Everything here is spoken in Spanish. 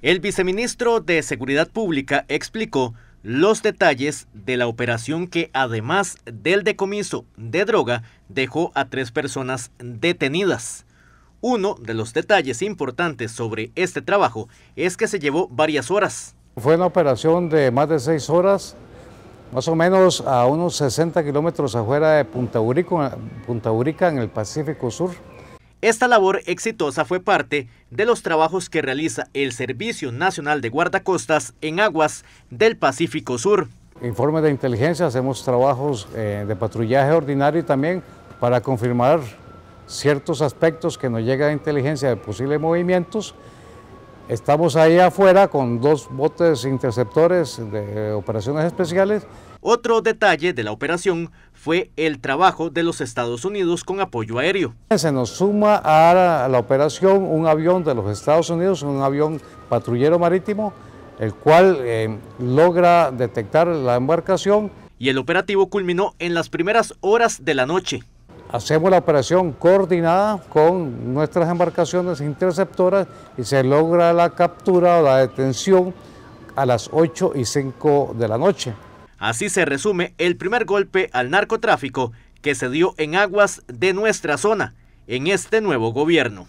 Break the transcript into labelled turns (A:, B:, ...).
A: El viceministro de Seguridad Pública explicó los detalles de la operación que además del decomiso de droga dejó a tres personas detenidas. Uno de los detalles importantes sobre este trabajo es que se llevó varias horas.
B: Fue una operación de más de seis horas, más o menos a unos 60 kilómetros afuera de Punta Urica, en el Pacífico Sur.
A: Esta labor exitosa fue parte de los trabajos que realiza el Servicio Nacional de Guardacostas en aguas del Pacífico Sur.
B: Informe de inteligencia, hacemos trabajos eh, de patrullaje ordinario y también para confirmar ciertos aspectos que nos llega de inteligencia de posibles movimientos. Estamos ahí afuera con dos botes interceptores de operaciones especiales
A: otro detalle de la operación fue el trabajo de los Estados Unidos con apoyo aéreo.
B: Se nos suma a la operación un avión de los Estados Unidos, un avión patrullero marítimo, el cual eh, logra detectar la embarcación.
A: Y el operativo culminó en las primeras horas de la noche.
B: Hacemos la operación coordinada con nuestras embarcaciones interceptoras y se logra la captura o la detención a las 8 y 5 de la noche.
A: Así se resume el primer golpe al narcotráfico que se dio en aguas de nuestra zona en este nuevo gobierno.